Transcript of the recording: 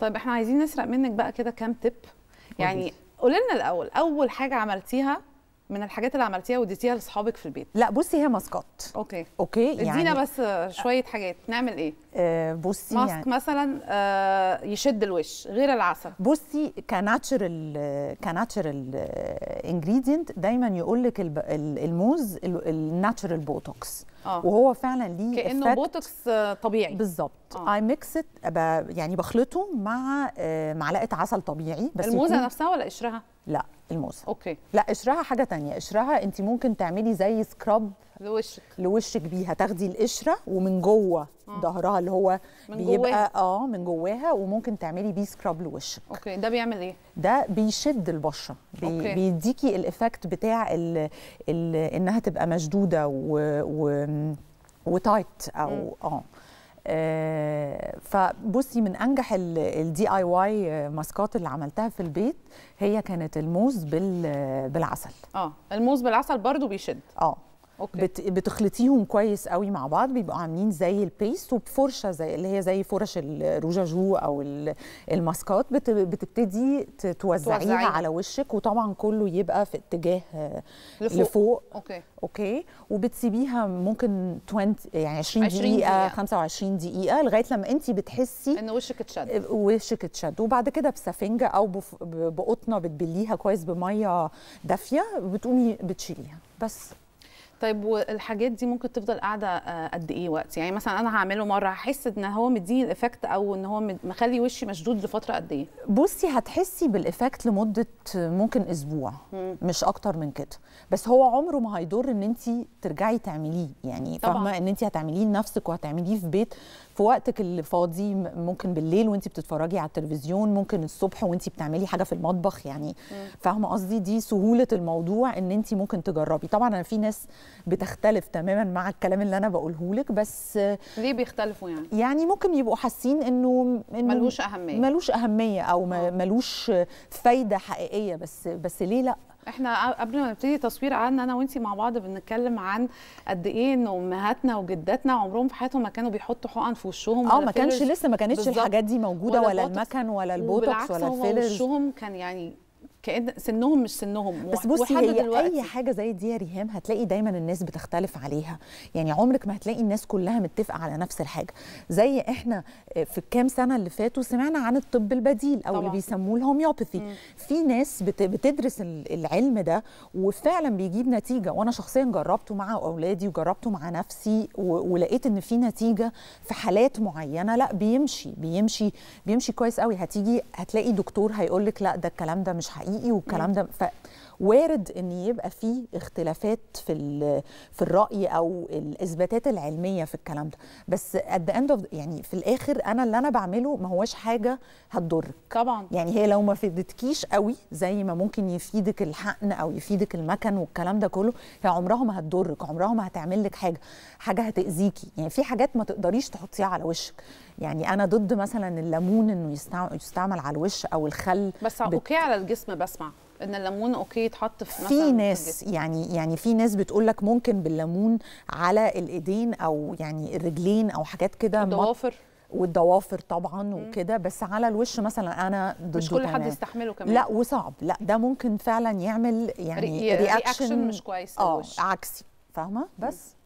طيب احنا عايزين نسرق منك بقى كده كام تب يعني قولي لنا الاول اول حاجه عملتيها من الحاجات اللي عملتيها واديتيها لاصحابك في البيت لا بصي هي ماسكات اوكي اوكي يعني ادينا بس شويه حاجات نعمل ايه آه بصي ماسك يعني مثلا آه يشد الوش غير العسل بصي كناتشرال كناتشرال انجريدينت دايما يقول لك الموز الناتشرال بوتوكس آه. وهو فعلا ليه كانه بوتوكس آه، طبيعي بالظبط اي آه. ميكس يعني بخلطه مع آه، معلقه عسل طبيعي بس الموزه نفسها ولا قشرها لا الموز اوكي لا قشرها حاجه تانية قشرها انت ممكن تعملي زي سكراب لوشك لوشك بيها تاخدي القشره ومن جوه آه. ظهرها اللي هو من بيبقى جواها. اه من جواها وممكن تعملي بيه سكراب لوشك اوكي ده بيعمل ايه ده بيشد البشره بي أوكي. بيديكي الايفكت بتاع الـ الـ انها تبقى مشدوده و, و... وتايت او اه آه، فبصي من انجح الدي اي واي ماسكات اللي عملتها في البيت هي كانت الموز بالعسل اه الموز بالعسل برضو بيشد اه أوكي. بتخلطيهم كويس قوي مع بعض بيبقوا عاملين زي البيست وبفرشه زي اللي هي زي فرش الروجاجو او الماسكات بتبتدي توزعيها على وشك وطبعا كله يبقى في اتجاه آه، لفوق, لفوق. اوكي اوكي وبتسيبيها ممكن 20 يعني 20, 20 دقيقة, دقيقة 25 دقيقة لغايه لما انت بتحسي ان وشك اتشد آه، وشك اتشد وبعد كده بسفنجة او بقطنة بتبليها كويس بمية دافية بتقومي بتشيليها بس طيب والحاجات دي ممكن تفضل قاعده آه، قد ايه وقت يعني مثلا انا هعمله مره هحس ان هو مديني الايفكت او ان هو مخلي وشي مشدود لفتره قد ايه بصي هتحسي بالايفكت لمده ممكن اسبوع مم. مش اكتر من كده بس هو عمره ما هيضر ان انت ترجعي تعمليه يعني فاهمه ان انت هتعمليه لنفسك وهتعمليه في بيت في وقتك اللي فاضي ممكن بالليل وانت بتتفرجي على التلفزيون ممكن الصبح وانت بتعملي حاجه في المطبخ يعني فاهمه قصدي دي سهوله الموضوع ان انت ممكن تجربي طبعا انا في ناس بتختلف تماما مع الكلام اللي انا بقوله لك بس ليه بيختلفوا يعني يعني ممكن يبقوا حاسين انه إنه ملوش اهميه ملوش اهميه او آه. ملوش فايده حقيقيه بس بس ليه لا احنا قبل ما نبتدي تصوير قعدنا انا وانتي مع بعض بنتكلم عن قد ايه ان امهاتنا وجداتنا عمرهم في حياتهم ما كانوا بيحطوا حقن في وشهم اه ما كانش لسه ما كانتش الحاجات دي موجوده ولا, ولا المكن ولا البوتوكس ولا الفيلرز وشهم كان يعني كأن سنهم مش سنهم بس بصي هي دلوقتي. اي حاجه زي دي يا ريهام هتلاقي دايما الناس بتختلف عليها يعني عمرك ما هتلاقي الناس كلها متفقه على نفس الحاجه زي احنا آه، في الكام سنه اللي فاتوا سمعنا عن الطب البديل او طبعا. اللي بيسموه الهوميوباثي في ناس بتدرس العلم ده وفعلا بيجيب نتيجه وانا شخصيا جربته مع اولادي وجربته مع نفسي ولقيت ان في نتيجه في حالات معينه لا بيمشي بيمشي بيمشي كويس قوي هتيجي هتلاقي دكتور هيقول لك لا ده الكلام ده مش حقيقي حقيقي والكلام ده ف... وارد ان يبقى في اختلافات في في الراي او الاثباتات العلميه في الكلام ده بس at the end of يعني في الاخر انا اللي انا بعمله ما هواش حاجه هتضرك طبعا يعني هي لو ما فيدتكيش قوي زي ما ممكن يفيدك الحقن او يفيدك المكن والكلام ده كله هي عمرها ما هتضرك عمرها ما هتعمل لك حاجه حاجه هتاذيكي يعني في حاجات ما تقدريش تحطيها على وشك يعني انا ضد مثلا الليمون انه يستعمل على الوش او الخل بس اوكي على الجسم بسمع ان الليمون اوكي يتحط في مثلا في ناس يعني يعني في ناس بتقول لك ممكن بالليمون على الايدين او يعني الرجلين او حاجات كده الضوافر والضوافر طبعا وكده بس على الوش مثلا انا مش كل حد يستحمله كمان لا وصعب لا ده ممكن فعلا يعمل يعني رياكشن مش كويس اه عكسي فاهمه بس